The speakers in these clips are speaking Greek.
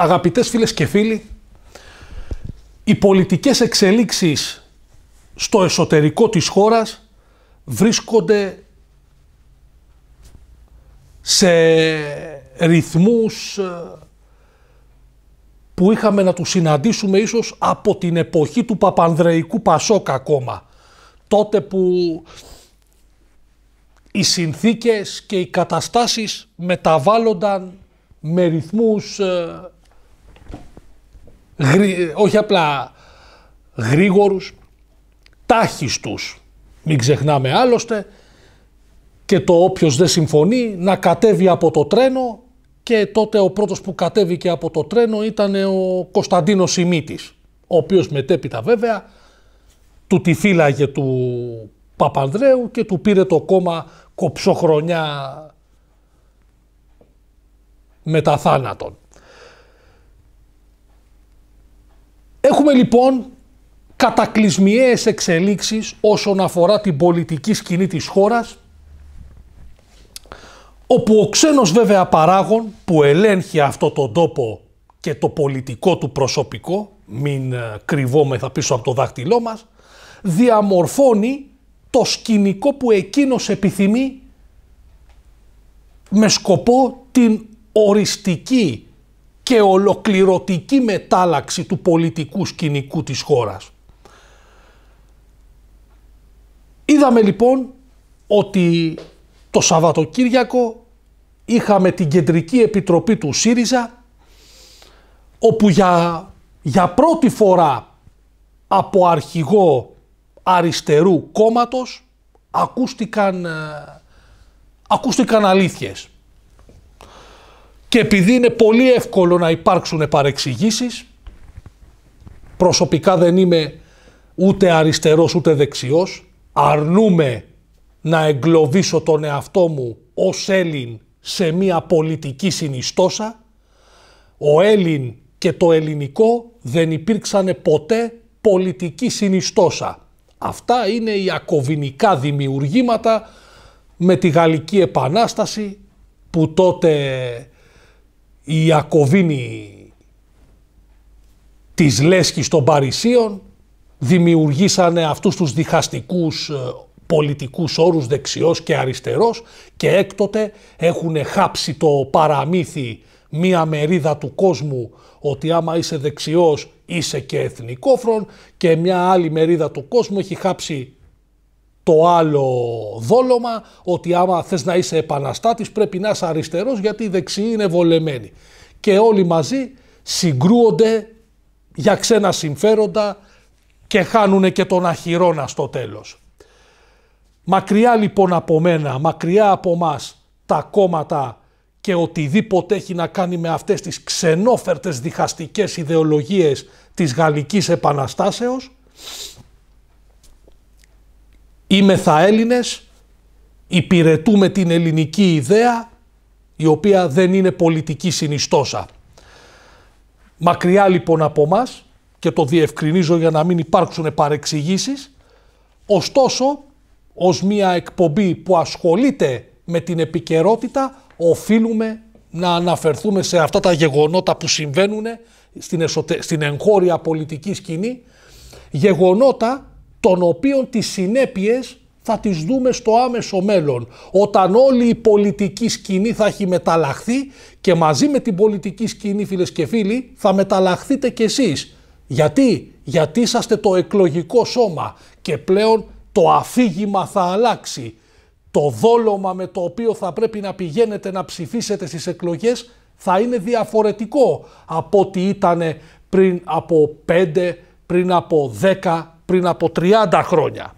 Αγαπητές φίλες και φίλοι, οι πολιτικές εξελίξεις στο εσωτερικό της χώρας βρίσκονται σε ρυθμούς ε, που είχαμε να τους συναντήσουμε ίσως από την εποχή του Παπανδρεϊκού Πασόκα ακόμα. Τότε που οι συνθήκες και οι καταστάσεις μεταβάλλονταν με ρυθμούς ε, όχι απλά γρήγορους, τάχιστους. Μην ξεχνάμε άλλωστε και το όποιος δεν συμφωνεί να κατέβει από το τρένο και τότε ο πρώτος που κατέβηκε από το τρένο ήταν ο Κωνσταντίνος Σιμίτης, ο οποίος μετέπειτα βέβαια του τη φύλαγε του Παπανδρέου και του πήρε το κόμμα κοψοχρονιά μετά θάνατον. Έχουμε λοιπόν κατακλυσμιαίες εξελίξεις όσον αφορά την πολιτική σκηνή της χώρας, όπου ο ξένος βέβαια παράγων που ελέγχει αυτό τον τόπο και το πολιτικό του προσωπικό, μην ε, κρυβόμεθα πίσω από το δάχτυλό μας, διαμορφώνει το σκηνικό που εκείνος επιθυμεί με σκοπό την οριστική και ολοκληρωτική μετάλλαξη του πολιτικού σκηνικού της χώρας. Είδαμε λοιπόν ότι το Σαββατοκύριακο είχαμε την Κεντρική Επιτροπή του ΣΥΡΙΖΑ όπου για, για πρώτη φορά από αρχηγό αριστερού κόμματος ακούστηκαν, ε, ακούστηκαν αλήθειες. Και επειδή είναι πολύ εύκολο να υπάρξουν παρεξηγήσεις, προσωπικά δεν είμαι ούτε αριστερός ούτε δεξιός, αρνούμε να εγκλωβίσω τον εαυτό μου ως Έλλην σε μία πολιτική συνιστόσα, ο Έλλην και το ελληνικό δεν υπήρξαν ποτέ πολιτική συνιστόσα. Αυτά είναι οι ακοβινικά δημιουργήματα με τη Γαλλική Επανάσταση που τότε η ακοβίνη της Λέσκης των Παρισίων δημιουργήσανε αυτούς τους διχαστικούς ε, πολιτικούς όρους δεξιός και αριστερός και έκτοτε έχουν χάψει το παραμύθι μία μερίδα του κόσμου ότι άμα είσαι δεξιός είσαι και εθνικόφρον και μια άλλη μερίδα του κόσμου έχει χάψει το άλλο δόλωμα ότι άμα θες να είσαι επαναστάτης πρέπει να είσαι αριστερός γιατί οι δεξιοί είναι βολεμένοι. Και όλοι μαζί συγκρούονται για ξένα συμφέροντα και χάνουν και τον αχυρώνα στο τέλος. Μακριά λοιπόν από μένα, μακριά από μας τα κόμματα και οτιδήποτε έχει να κάνει με αυτές τις ξενόφερτες διχαστικές ιδεολογίες της Γαλλικής Επαναστάσεως Είμαι θα Έλληνες, υπηρετούμε την ελληνική ιδέα, η οποία δεν είναι πολιτική συνιστόσα. Μακριά λοιπόν από εμά και το διευκρινίζω για να μην υπάρξουν παρεξηγήσεις, ωστόσο ως μια εκπομπή που ασχολείται με την επικαιρότητα οφείλουμε να αναφερθούμε σε αυτά τα γεγονότα που συμβαίνουν στην, εσωτε... στην εγχώρια πολιτική σκηνή, γεγονότα των οποίων τις συνέπειες θα τις δούμε στο άμεσο μέλλον, όταν όλη η πολιτική σκηνή θα έχει μεταλλαχθεί και μαζί με την πολιτική σκηνή φίλες και φίλοι θα μεταλλαχθείτε κι εσείς. Γιατί, γιατί είσαστε το εκλογικό σώμα και πλέον το αφήγημα θα αλλάξει. Το δόλωμα με το οποίο θα πρέπει να πηγαίνετε να ψηφίσετε στις εκλογές θα είναι διαφορετικό από ό,τι ήταν πριν από 5, πριν από 10 πριν από 30 χρόνια.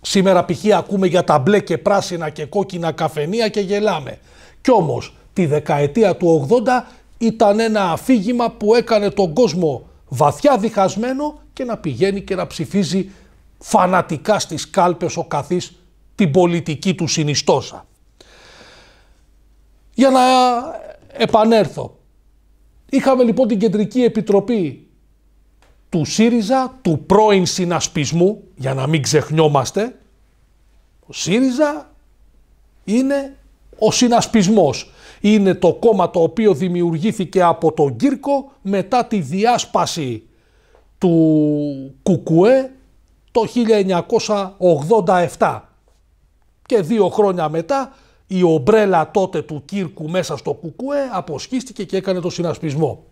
Σήμερα π.χ. ακούμε για τα μπλε και πράσινα και κόκκινα καφενεία και γελάμε. Κι όμως τη δεκαετία του 80 ήταν ένα αφήγημα που έκανε τον κόσμο βαθιά διχασμένο και να πηγαίνει και να ψηφίζει φανατικά στις κάλπες ο καθής την πολιτική του συνιστόσα. Για να επανέρθω. Είχαμε λοιπόν την Κεντρική Επιτροπή του ΣΥΡΙΖΑ του πρώην συνασπισμού, για να μην ξεχνιόμαστε, ο ΣΥΡΙΖΑ είναι ο συνασπισμός. Είναι το κόμμα το οποίο δημιουργήθηκε από τον Κύρκο μετά τη διάσπαση του Κουκουέ το 1987. Και δύο χρόνια μετά η ομπρέλα τότε του Κύρκου μέσα στο Κουκουέ αποσχίστηκε και έκανε το συνασπισμό.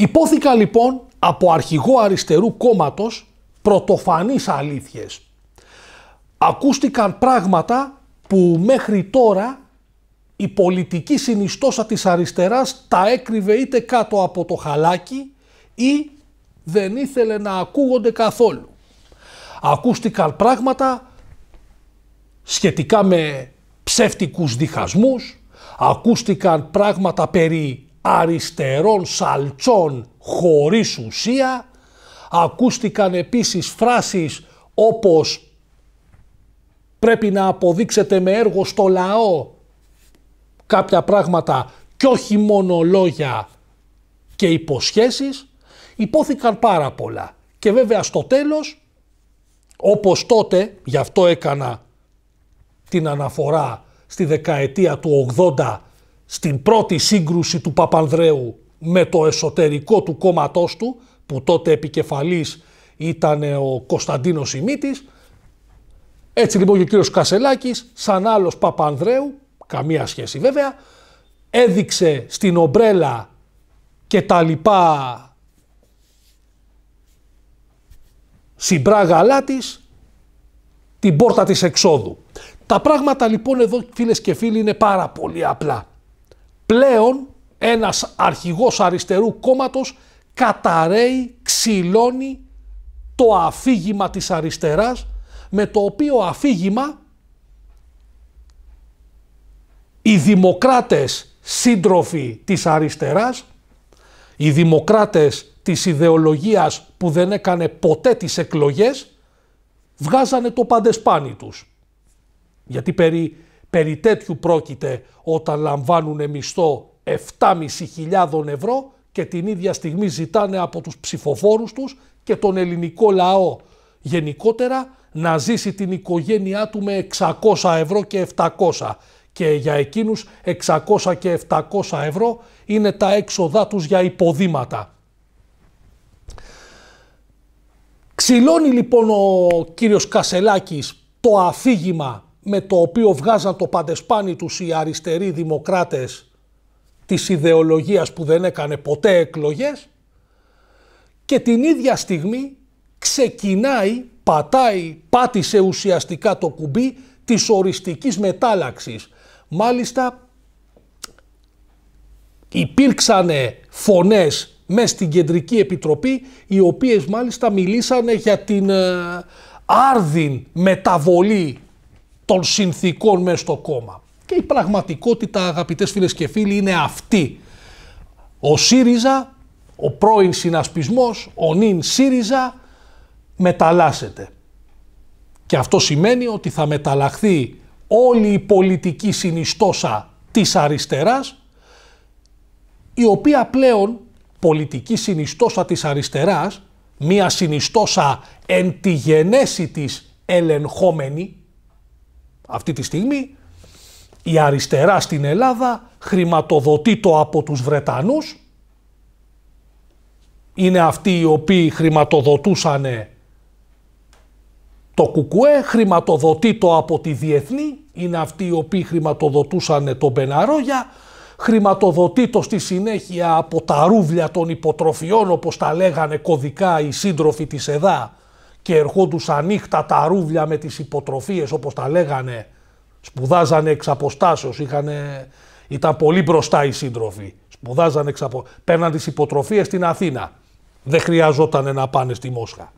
Υπόθηκα λοιπόν από αρχηγό αριστερού κόμματος πρωτοφανείς αλήθειες. Ακούστηκαν πράγματα που μέχρι τώρα η πολιτική συνιστόσα της αριστεράς τα έκρυβε είτε κάτω από το χαλάκι ή δεν ήθελε να ακούγονται καθόλου. Ακούστηκαν πράγματα σχετικά με ψεύτικους διχασμούς, ακούστηκαν πράγματα περί αριστερών σαλτσών χωρίς ουσία. Ακούστηκαν επίσης φράσεις όπως πρέπει να αποδείξετε με έργο στο λαό κάποια πράγματα και όχι μόνο λόγια και υποσχέσεις. Υπόθηκαν πάρα πολλά και βέβαια στο τέλος όπως τότε, γι' αυτό έκανα την αναφορά στη δεκαετία του 80 στην πρώτη σύγκρουση του Παπανδρέου με το εσωτερικό του κόμματός του, που τότε επικεφαλής ήταν ο Κωνσταντίνος Σιμίτης. Έτσι λοιπόν και ο κύριος Κασελάκης, σαν άλλος Παπανδρέου, καμία σχέση βέβαια, έδειξε στην ομπρέλα και τα λοιπά συμπράγαλά της την πόρτα της εξόδου. Τα πράγματα λοιπόν εδώ φίλες και φίλοι είναι πάρα πολύ απλά. Πλέον ένας αρχηγός αριστερού κόμματος καταραίει, ξυλώνει το αφήγημα της αριστεράς με το οποίο αφήγημα οι δημοκράτες σύντροφοι της αριστεράς, οι δημοκράτες της ιδεολογίας που δεν έκανε ποτέ τις εκλογές, βγάζανε το παντεσπάνι τους. Γιατί περί Περί τέτοιου πρόκειται όταν λαμβάνουν μισθό 7.500 ευρώ και την ίδια στιγμή ζητάνε από τους ψηφοφόρους τους και τον ελληνικό λαό γενικότερα να ζήσει την οικογένειά του με 600 ευρώ και 700 και για εκείνους 600 και 700 ευρώ είναι τα έξοδά τους για υποδήματα. Ξυλώνει λοιπόν ο κύριος Κασελάκης το αφήγημα με το οποίο βγάζαν το παντεσπάνι τους οι αριστεροί δημοκράτες της ιδεολογίας που δεν έκανε ποτέ εκλογές και την ίδια στιγμή ξεκινάει, πατάει, πάτησε ουσιαστικά το κουμπί της οριστικής μετάλλαξης. Μάλιστα υπήρξανε φωνές μέσα στην Κεντρική Επιτροπή οι οποίες μάλιστα μιλήσανε για την ε, άρδιν μεταβολή των συνθήκων μέσα στο κόμμα. Και η πραγματικότητα αγαπητές φίλες και φίλοι είναι αυτή. Ο ΣΥΡΙΖΑ, ο πρώην συνασπισμός, ο νυν ΣΥΡΙΖΑ μεταλλάσσεται. Και αυτό σημαίνει ότι θα μεταλλαχθεί όλη η πολιτική συνιστόσα της αριστεράς, η οποία πλέον πολιτική συνιστόσα της αριστεράς, μία συνιστόσα εν τη γενέση της ελεγχόμενη, αυτή τη στιγμή η αριστερά στην Ελλάδα χρηματοδοτεί το από τους Βρετανούς. Είναι αυτοί οι οποίοι χρηματοδοτούσαν το Κουκουέ, χρηματοδοτεί το από τη Διεθνή, είναι αυτοί οι οποίοι χρηματοδοτούσαν τον Μπεναρόγια, χρηματοδοτεί το στη συνέχεια από τα ρούβλια των υποτροφιών όπως τα λέγανε κωδικά οι σύντροφοι της ΕΔΑ και ερχόντουσαν νύχτα τα ρούβλια με τις υποτροφίες όπως τα λέγανε, σπουδάζανε εξ αποστάσεως, είχανε... ήταν πολύ μπροστά οι σύντροφοι, σπουδάζανε εξ απο... παίρναν τις υποτροφίες στην Αθήνα. Δεν χρειαζόταν να πάνε στη Μόσχα.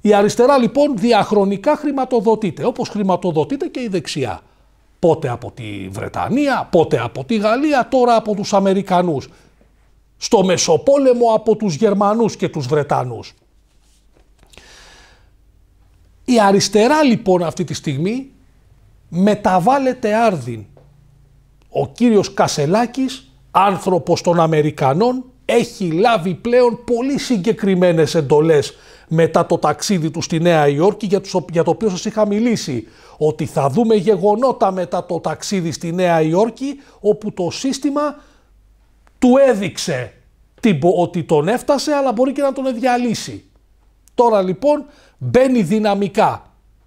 Η αριστερά λοιπόν διαχρονικά χρηματοδοτείται, όπως χρηματοδοτείται και η δεξιά. Πότε από τη Βρετανία, πότε από τη Γαλλία, τώρα από τους Αμερικανούς. Στο Μεσοπόλεμο από τους Γερμανούς και τους Βρετανούς. Η αριστερά λοιπόν αυτή τη στιγμή μεταβάλλεται άρδιν. Ο κύριος Κασελάκης, άνθρωπος των Αμερικανών, έχει λάβει πλέον πολύ συγκεκριμένες εντολές μετά το ταξίδι του στη Νέα Υόρκη για, τους, για το οποίο σας είχα μιλήσει ότι θα δούμε γεγονότα μετά το ταξίδι στη Νέα Υόρκη όπου το σύστημα του έδειξε ότι τον έφτασε αλλά μπορεί και να τον διαλύσει. Τώρα λοιπόν Μπαίνει δυναμικά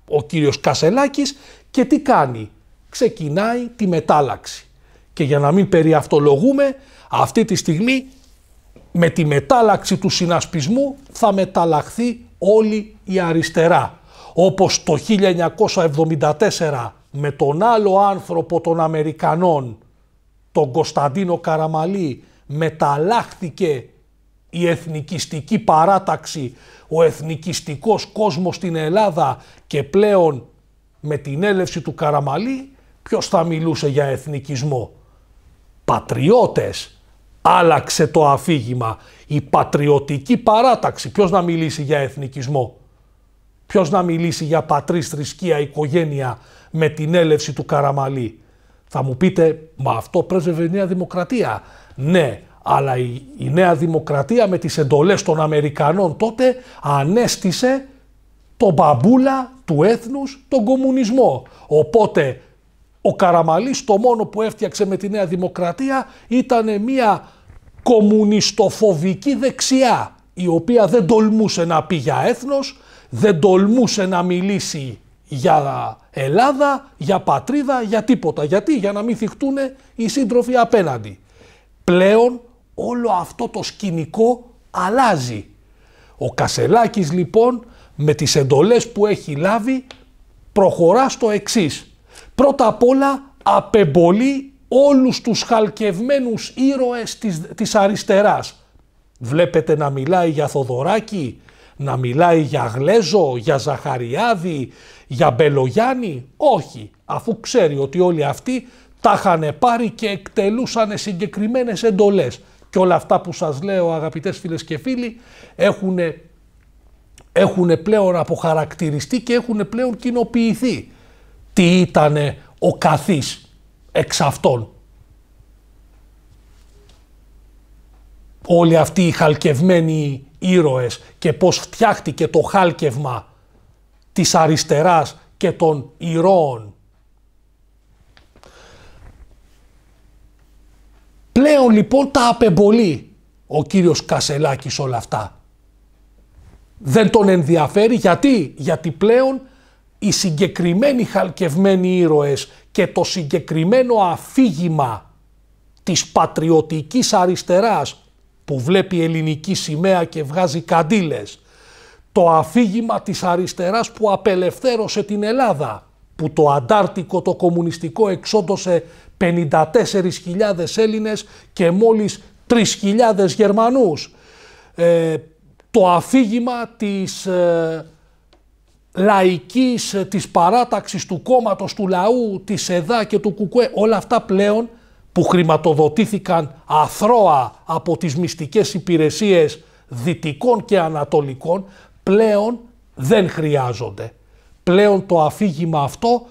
ο κύριος Κασελάκης και τι κάνει. Ξεκινάει τη μετάλλαξη. Και για να μην περιαυτολογούμε, αυτή τη στιγμή με τη μετάλλαξη του συνασπισμού θα μεταλλαχθεί όλη η αριστερά. Όπως το 1974 με τον άλλο άνθρωπο των Αμερικανών, τον Κωνσταντίνο Καραμαλή, μεταλλάχθηκε η εθνικιστική παράταξη, ο εθνικιστικός κόσμος στην Ελλάδα και πλέον με την έλευση του Καραμαλή, ποιος θα μιλούσε για εθνικισμό. Πατριώτες. Άλλαξε το αφήγημα. Η πατριωτική παράταξη. Ποιος να μιλήσει για εθνικισμό. Ποιος να μιλήσει για πατρίς, θρησκεία, οικογένεια με την έλευση του Καραμαλή. Θα μου πείτε, μα αυτό πρέσβευε Νέα Δημοκρατία. Ναι, αλλά η, Νέα Δημοκρατία με τις εντολές των Αμερικανών τότε ανέστησε τον μπαμπούλα του έθνους, τον κομμουνισμό. Οπότε ο Καραμαλής το μόνο που έφτιαξε με τη Νέα Δημοκρατία ήταν μια κομμουνιστοφοβική δεξιά η οποία δεν τολμούσε να πει για έθνος, δεν τολμούσε να μιλήσει για Ελλάδα, για πατρίδα, για τίποτα. Γιατί, για να μην θυχτούν οι σύντροφοι απέναντι. Πλέον όλο αυτό το σκηνικό αλλάζει. Ο Κασελάκης λοιπόν με τις εντολές που έχει λάβει προχωρά στο εξής. Πρώτα απ' όλα απεμπολεί όλους τους χαλκευμένους ήρωες της, της αριστεράς. Βλέπετε να μιλάει για Θοδωράκη, να μιλάει για Γλέζο, για Ζαχαριάδη, για Μπελογιάννη. Όχι, αφού ξέρει ότι όλοι αυτοί τα είχαν πάρει και εκτελούσαν συγκεκριμένες εντολές και όλα αυτά που σας λέω αγαπητές φίλες και φίλοι έχουν, έχουν πλέον αποχαρακτηριστεί και έχουν πλέον κοινοποιηθεί τι ήταν ο καθής εξ αυτών. Όλοι αυτοί οι χαλκευμένοι ήρωες και πώς φτιάχτηκε το χάλκευμα της αριστεράς και των ηρώων Πλέον λοιπόν τα απεμπολεί ο κύριος Κασελάκης όλα αυτά. Δεν τον ενδιαφέρει γιατί, γιατί πλέον οι συγκεκριμένοι χαλκευμένοι ήρωες και το συγκεκριμένο αφήγημα της πατριωτικής αριστεράς που βλέπει ελληνική σημαία και βγάζει καντήλες, το αφήγημα της αριστεράς που απελευθέρωσε την Ελλάδα, που το αντάρτικο το κομμουνιστικό εξόντωσε 54.000 Έλληνες και μόλις 3.000 Γερμανούς. Ε, το αφήγημα της ε, λαϊκής, ε, της παράταξης του κόμματος, του λαού, της ΕΔΑ και του ΚΚΕ, όλα αυτά πλέον που χρηματοδοτήθηκαν αθρώα από τις μυστικές υπηρεσίες δυτικών και ανατολικών, πλέον δεν χρειάζονται. Πλέον το αφήγημα αυτό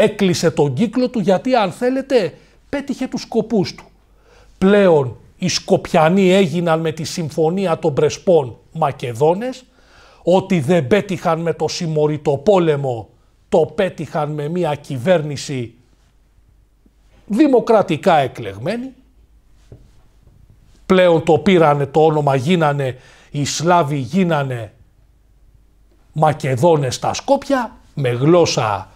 Έκλεισε τον κύκλο του γιατί αν θέλετε πέτυχε τους σκοπούς του. Πλέον οι Σκοπιανοί έγιναν με τη συμφωνία των Πρεσπών Μακεδόνες, ότι δεν πέτυχαν με το συμμοριτό πόλεμο, το πέτυχαν με μια κυβέρνηση δημοκρατικά εκλεγμένη. Πλέον το πήρανε το όνομα, γίνανε οι Σλάβοι, γίνανε Μακεδόνες στα Σκόπια, με γλώσσα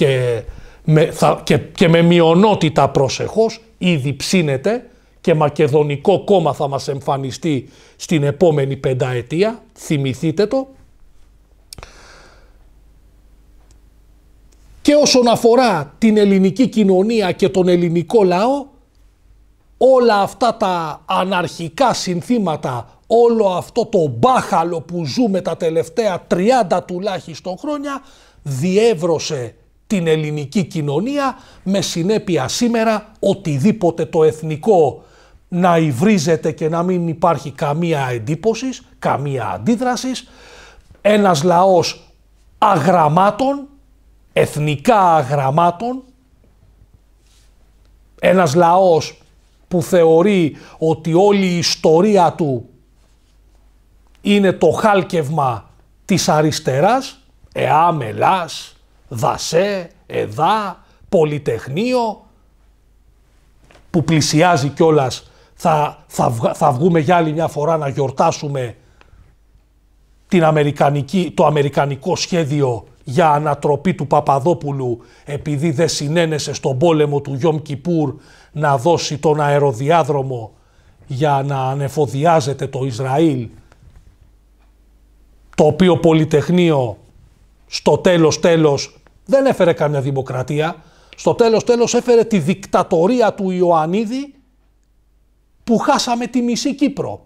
και με, θα, με μειονότητα προσεχώς, ήδη ψήνεται και μακεδονικό κόμμα θα μας εμφανιστεί στην επόμενη πενταετία, θυμηθείτε το. Και όσον αφορά την ελληνική κοινωνία και τον ελληνικό λαό, όλα αυτά τα αναρχικά συνθήματα, όλο αυτό το μπάχαλο που ζούμε τα τελευταία 30 τουλάχιστον χρόνια, διέβρωσε την ελληνική κοινωνία με συνέπεια σήμερα οτιδήποτε το εθνικό να υβρίζεται και να μην υπάρχει καμία εντύπωσης, καμία αντίδρασης. Ένας λαός αγραμμάτων, εθνικά αγραμμάτων, ένας λαός που θεωρεί ότι όλη η ιστορία του είναι το χάλκευμα της αριστεράς, εάμελας, Δασέ, ΕΔΑ, Πολυτεχνείο, που πλησιάζει κιόλας, θα, θα, θα βγούμε για άλλη μια φορά να γιορτάσουμε την Αμερικανική, το αμερικανικό σχέδιο για ανατροπή του Παπαδόπουλου επειδή δεν συνένεσε στον πόλεμο του Γιώμ Κιπούρ να δώσει τον αεροδιάδρομο για να ανεφοδιάζεται το Ισραήλ το οποίο Πολυτεχνείο στο τέλος τέλος δεν έφερε καμιά δημοκρατία. Στο τέλος τέλος έφερε τη δικτατορία του Ιωαννίδη που χάσαμε τη μισή Κύπρο.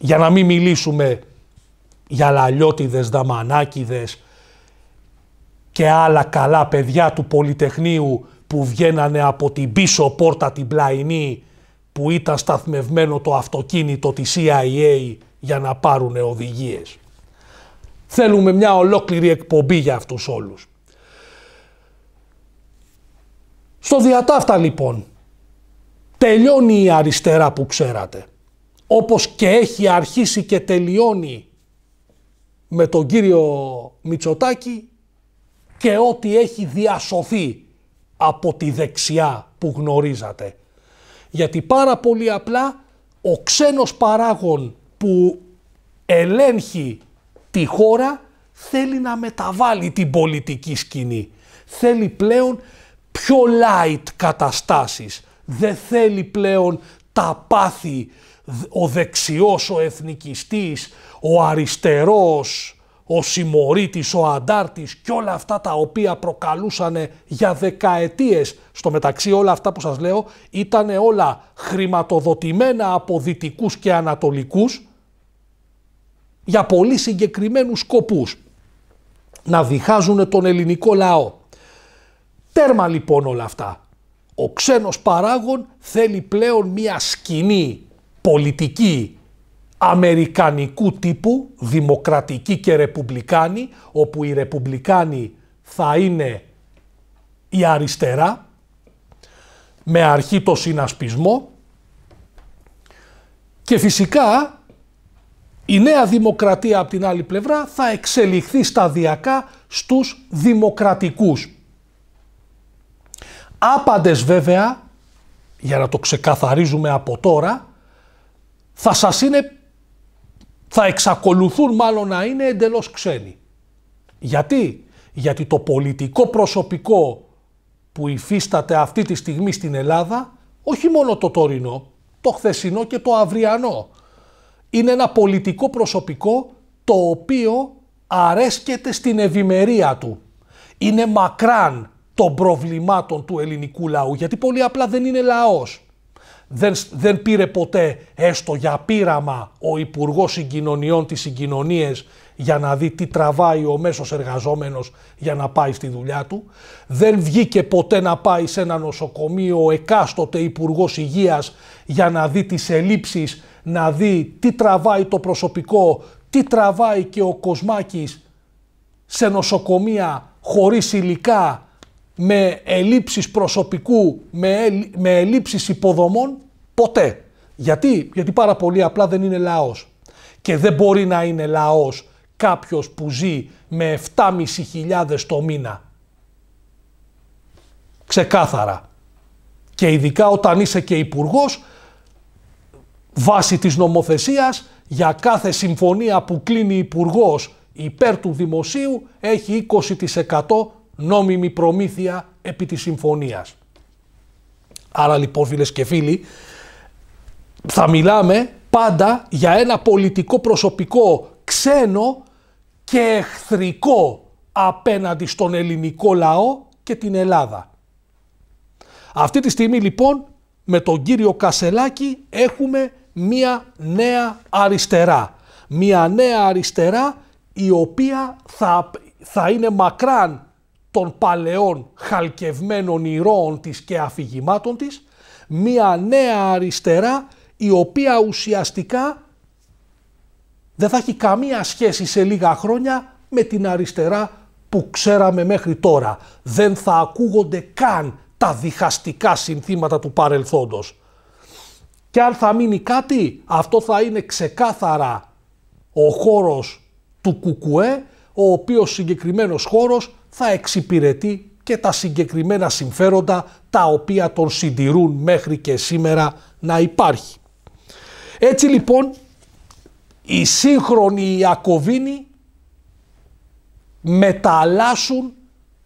Για να μην μιλήσουμε για λαλιώτιδες, δαμανάκιδες και άλλα καλά παιδιά του Πολυτεχνείου που βγαίνανε από την πίσω πόρτα την πλαϊνή που ήταν σταθμευμένο το αυτοκίνητο της CIA για να πάρουν οδηγίες. Θέλουμε μια ολόκληρη εκπομπή για αυτούς όλους. Στο διατάφτα λοιπόν, τελειώνει η αριστερά που ξέρατε. Όπως και έχει αρχίσει και τελειώνει με τον κύριο Μητσοτάκη και ό,τι έχει διασωθεί από τη δεξιά που γνωρίζατε. Γιατί πάρα πολύ απλά ο ξένος παράγων που ελέγχει τη χώρα θέλει να μεταβάλει την πολιτική σκηνή. Θέλει πλέον πιο light καταστάσεις. Δεν θέλει πλέον τα πάθη ο δεξιός, ο εθνικιστής, ο αριστερός, ο συμμορίτης, ο αντάρτης και όλα αυτά τα οποία προκαλούσαν για δεκαετίες. Στο μεταξύ όλα αυτά που σας λέω ήταν όλα χρηματοδοτημένα από δυτικούς και ανατολικούς για πολύ συγκεκριμένους σκοπούς. Να διχάζουν τον ελληνικό λαό. Τέρμα λοιπόν όλα αυτά. Ο ξένος παράγων θέλει πλέον μια σκηνή πολιτική αμερικανικού τύπου, δημοκρατική και ρεπουμπλικάνη, όπου οι ρεπουμπλικάνοι θα είναι η αριστερά, με αρχή το συνασπισμό και φυσικά η νέα δημοκρατία από την άλλη πλευρά θα εξελιχθεί σταδιακά στους δημοκρατικούς. Άπαντες βέβαια, για να το ξεκαθαρίζουμε από τώρα, θα σας είναι, θα εξακολουθούν μάλλον να είναι εντελώς ξένοι. Γιατί, γιατί το πολιτικό προσωπικό που υφίσταται αυτή τη στιγμή στην Ελλάδα, όχι μόνο το τωρινό, το χθεσινό και το αυριανό, είναι ένα πολιτικό προσωπικό το οποίο αρέσκεται στην ευημερία του. Είναι μακράν των προβλημάτων του ελληνικού λαού, γιατί πολύ απλά δεν είναι λαός. Δεν, δεν πήρε ποτέ έστω για πείραμα ο Υπουργός Συγκοινωνιών της Συγκοινωνίες για να δει τι τραβάει ο μέσος εργαζόμενος για να πάει στη δουλειά του. Δεν βγήκε ποτέ να πάει σε ένα νοσοκομείο ο εκάστοτε υπουργός Υγείας για να δει τις ελλείψεις, να δει τι τραβάει το προσωπικό, τι τραβάει και ο Κοσμάκης σε νοσοκομεία χωρίς υλικά, με ελλείψεις προσωπικού, με, υποδομών, ποτέ. Γιατί? Γιατί πάρα πολύ απλά δεν είναι λαός. Και δεν μπορεί να είναι λαός κάποιος που ζει με 7.500 το μήνα. Ξεκάθαρα. Και ειδικά όταν είσαι και υπουργός, βάσει της νομοθεσίας, για κάθε συμφωνία που κλείνει υπουργός υπέρ του δημοσίου έχει 20% νόμιμη προμήθεια επί της συμφωνίας. Άρα λοιπόν φίλες και φίλοι, θα μιλάμε πάντα για ένα πολιτικό προσωπικό ξένο και εχθρικό απέναντι στον ελληνικό λαό και την Ελλάδα. Αυτή τη στιγμή λοιπόν με τον κύριο Κασελάκη έχουμε μία νέα αριστερά. Μία νέα αριστερά η οποία θα, θα είναι μακράν των παλαιών χαλκευμένων ηρώων της και αφηγημάτων της, μία νέα αριστερά η οποία ουσιαστικά δεν θα έχει καμία σχέση σε λίγα χρόνια με την αριστερά που ξέραμε μέχρι τώρα. Δεν θα ακούγονται καν τα διχαστικά συνθήματα του παρελθόντος. Και αν θα μείνει κάτι, αυτό θα είναι ξεκάθαρα ο χώρος του Κουκουέ, ο οποίος συγκεκριμένος χώρος θα εξυπηρετεί και τα συγκεκριμένα συμφέροντα τα οποία τον συντηρούν μέχρι και σήμερα να υπάρχει. Έτσι λοιπόν οι σύγχρονοι Ιακωβίνοι μεταλλάσσουν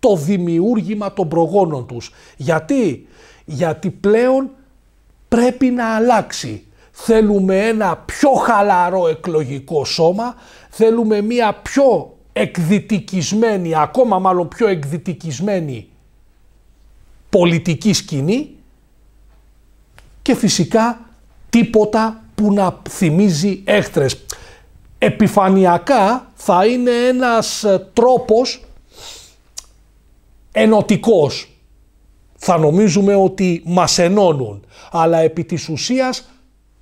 το δημιούργημα των προγόνων τους. Γιατί, γιατί πλέον πρέπει να αλλάξει. Θέλουμε ένα πιο χαλαρό εκλογικό σώμα, θέλουμε μία πιο εκδητικισμένη, ακόμα μάλλον πιο εκδητικισμένη πολιτική σκηνή και φυσικά τίποτα που να θυμίζει έχτρες. Επιφανειακά θα είναι ένας ε, τρόπος ενωτικός. Θα νομίζουμε ότι μας ενώνουν, αλλά επί της ουσίας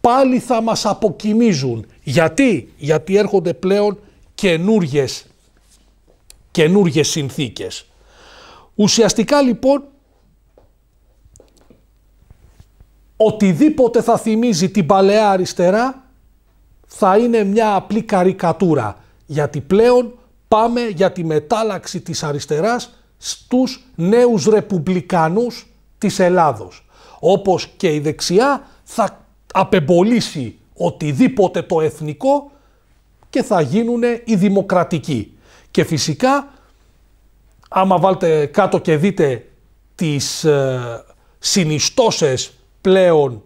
πάλι θα μας αποκοιμίζουν. Γιατί, γιατί έρχονται πλέον καινούργιες καινούργιες συνθήκες. Ουσιαστικά λοιπόν οτιδήποτε θα θυμίζει την παλαιά αριστερά θα είναι μια απλή καρικατούρα. Γιατί πλέον πάμε για τη μετάλλαξη της αριστεράς στους νέους ρεπουμπλικανούς της Ελλάδος. Όπως και η δεξιά θα απεμπολίσει οτιδήποτε το εθνικό και θα γίνουν οι δημοκρατικοί. Και φυσικά, άμα βάλτε κάτω και δείτε τις ε, συνιστώσεις πλέον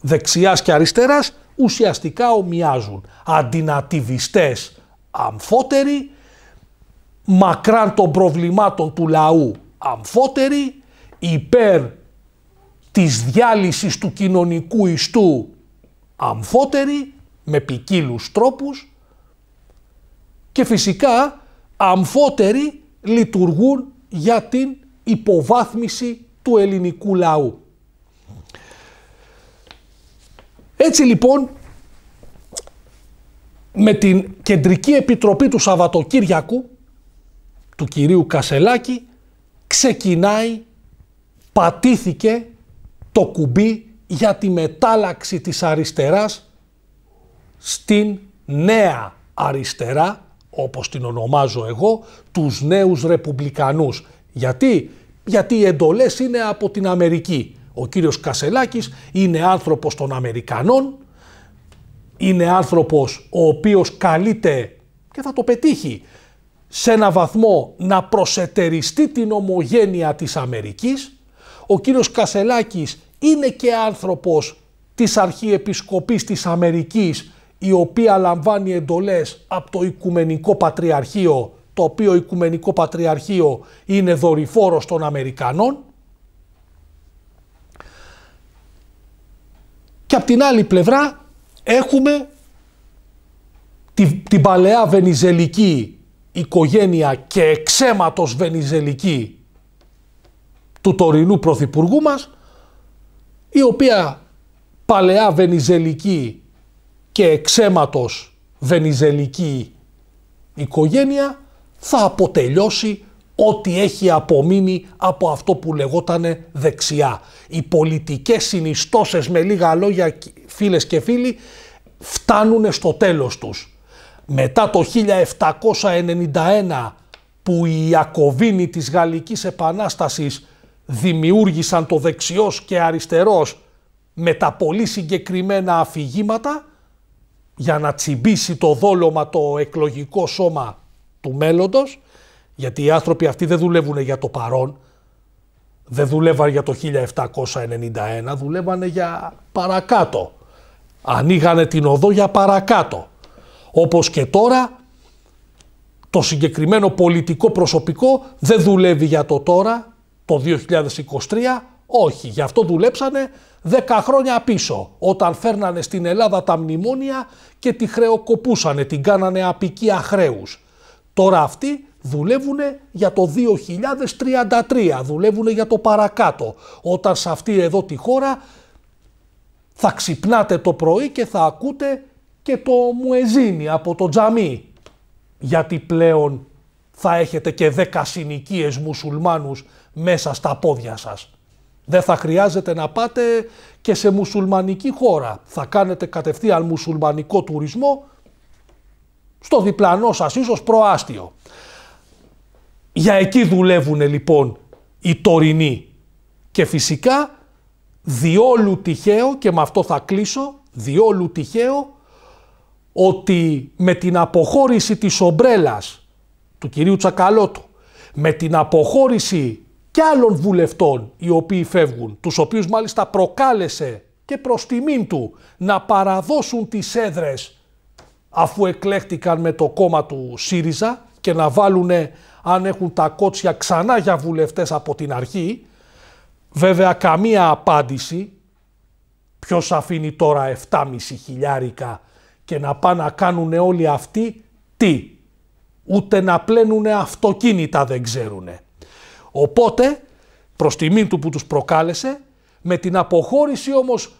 δεξιάς και αριστεράς ουσιαστικά ομοιάζουν. Αντινατιβιστές αμφότεροι, μακράν των προβλημάτων του λαού αμφότεροι, υπέρ της διάλυσης του κοινωνικού ιστού αμφότεροι, με ποικίλους τρόπους και φυσικά αμφότεροι λειτουργούν για την υποβάθμιση του ελληνικού λαού. Έτσι λοιπόν, με την Κεντρική Επιτροπή του Σαββατοκύριακου, του κυρίου Κασελάκη, ξεκινάει, πατήθηκε το κουμπί για τη μετάλλαξη της αριστεράς στην νέα αριστερά, όπως την ονομάζω εγώ, τους νέους ρεπουμπλικανούς. Γιατί, γιατί οι εντολές είναι από την Αμερική. Ο κύριος Κασελάκης είναι άνθρωπος των Αμερικανών, είναι άνθρωπος ο οποίος καλείται και θα το πετύχει σε ένα βαθμό να προσετεριστεί την ομογένεια της Αμερικής. Ο κύριος Κασελάκης είναι και άνθρωπος της Αρχιεπισκοπής της Αμερικής η οποία λαμβάνει εντολές από το Οικουμενικό Πατριαρχείο το οποίο Οικουμενικό Πατριαρχείο είναι δορυφόρος των Αμερικανών και από την άλλη πλευρά έχουμε την, την παλαιά βενιζελική οικογένεια και εξέματος βενιζελική του τωρινού πρωθυπουργού μας η οποία παλαιά βενιζελική και εξέματος βενιζελική οικογένεια θα αποτελειώσει ό,τι έχει απομείνει από αυτό που λεγότανε δεξιά. Οι πολιτικές συνιστώσεις με λίγα λόγια φίλες και φίλοι φτάνουν στο τέλος τους. Μετά το 1791 που οι Ιακωβίνοι της Γαλλικής Επανάστασης δημιούργησαν το δεξιός και αριστερός με τα πολύ συγκεκριμένα αφηγήματα για να τσιμπήσει το δόλωμα το εκλογικό σώμα του μέλλοντος, γιατί οι άνθρωποι αυτοί δεν δουλεύουν για το παρόν, δεν δουλεύαν για το 1791, δουλεύανε για παρακάτω. Ανοίγανε την οδό για παρακάτω. Όπως και τώρα, το συγκεκριμένο πολιτικό προσωπικό δεν δουλεύει για το τώρα, το 2023, όχι. Γι' αυτό δουλέψανε 10 χρόνια πίσω, όταν φέρνανε στην Ελλάδα τα μνημόνια και τη χρεοκοπούσανε, την κάνανε απικία χρέους. Τώρα αυτοί δουλεύουν για το 2033, δουλεύουν για το παρακάτω. Όταν σε αυτή εδώ τη χώρα θα ξυπνάτε το πρωί και θα ακούτε και το μουεζίνι από το τζαμί. Γιατί πλέον θα έχετε και δέκα συνοικίες μουσουλμάνους μέσα στα πόδια σας. Δεν θα χρειάζεται να πάτε και σε μουσουλμανική χώρα. Θα κάνετε κατευθείαν μουσουλμανικό τουρισμό στο διπλανό σας ίσως προάστιο. Για εκεί δουλεύουν λοιπόν οι τωρινοί και φυσικά διόλου τυχαίο και με αυτό θα κλείσω, διόλου τυχαίο ότι με την αποχώρηση της ομπρέλας του κυρίου Τσακαλώτου, με την αποχώρηση και άλλων βουλευτών οι οποίοι φεύγουν, τους οποίους μάλιστα προκάλεσε και προς τιμήν του να παραδώσουν τις έδρες αφού εκλέχτηκαν με το κόμμα του ΣΥΡΙΖΑ και να βάλουν αν έχουν τα κότσια ξανά για βουλευτές από την αρχή. Βέβαια καμία απάντηση, Ποιος αφήνει τώρα 7,5 χιλιάρικα και να πάνε να κάνουν όλοι αυτοί τι. Ούτε να πλένουν αυτοκίνητα δεν ξέρουνε. Οπότε, προς τιμήν του που τους προκάλεσε, με την αποχώρηση όμως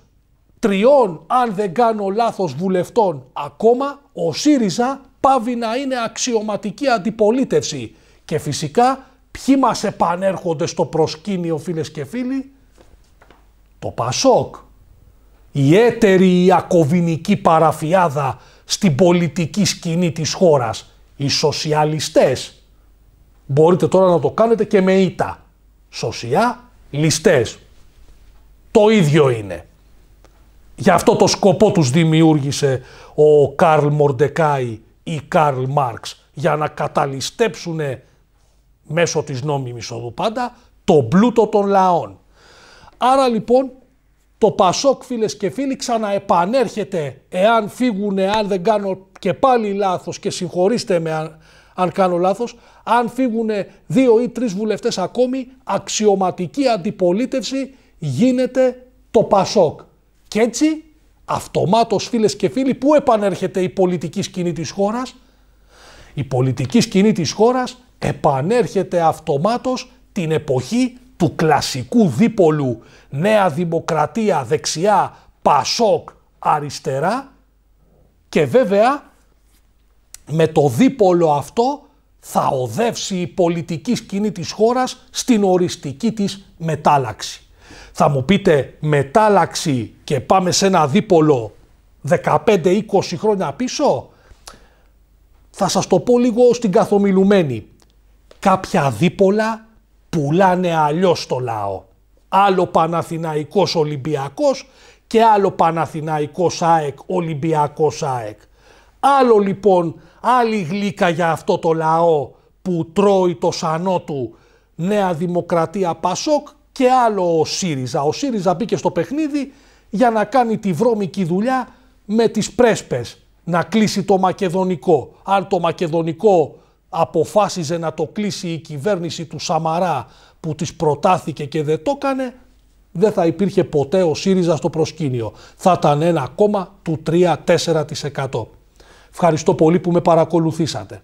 τριών, αν δεν κάνω λάθος, βουλευτών ακόμα, ο ΣΥΡΙΖΑ πάβει να είναι αξιωματική αντιπολίτευση. Και φυσικά, ποιοι μας επανέρχονται στο προσκήνιο, φίλες και φίλοι, το ΠΑΣΟΚ. Η έτερη η παραφιάδα στην πολιτική σκηνή της χώρας. Οι σοσιαλιστές. Μπορείτε τώρα να το κάνετε και με ήττα. Σοσιαλιστές. Το ίδιο είναι. Για αυτό το σκοπό τους δημιούργησε ο Καρλ Μορντεκάη ή Καρλ Μάρξ για να καταλυστέψουν μέσω της νόμιμης οδού πάντα τον πλούτο των λαών. Άρα λοιπόν το Πασόκ φίλες και φίλοι ξαναεπανέρχεται εάν φύγουν, αν δεν κάνω και πάλι λάθος και συγχωρήστε με αν, κάνω λάθος, αν φύγουν δύο ή τρεις βουλευτές ακόμη, αξιωματική αντιπολίτευση γίνεται το Πασόκ. Και έτσι, αυτομάτως φίλες και φίλοι, πού επανέρχεται η πολιτική σκηνή της χώρας. Η πολιτική σκηνή της χώρας επανέρχεται αυτομάτως την εποχή του κλασικού δίπολου Νέα Δημοκρατία δεξιά, Πασόκ αριστερά και βέβαια με το δίπολο αυτό θα οδεύσει η πολιτική σκηνή της χώρας στην οριστική της μετάλλαξη. Θα μου πείτε μετάλλαξη και πάμε σε ένα δίπολο 15-20 χρόνια πίσω. Θα σας το πω λίγο στην καθομιλουμένη. Κάποια δίπολα πουλάνε αλλιώς το λαό. Άλλο Παναθηναϊκός Ολυμπιακός και άλλο Παναθηναϊκός ΑΕΚ, Ολυμπιακός ΑΕΚ. Άλλο λοιπόν, άλλη γλύκα για αυτό το λαό που τρώει το σανό του Νέα Δημοκρατία Πασόκ και άλλο ο ΣΥΡΙΖΑ. Ο ΣΥΡΙΖΑ μπήκε στο παιχνίδι για να κάνει τη βρώμικη δουλειά με τις πρέσπες, να κλείσει το μακεδονικό. Αν το μακεδονικό αποφάσιζε να το κλείσει η κυβέρνηση του Σαμαρά που της προτάθηκε και δεν το έκανε, δεν θα υπήρχε ποτέ ο ΣΥΡΙΖΑ στο προσκήνιο. Θα ήταν ένα κόμμα του 3-4%. Ευχαριστώ πολύ που με παρακολουθήσατε.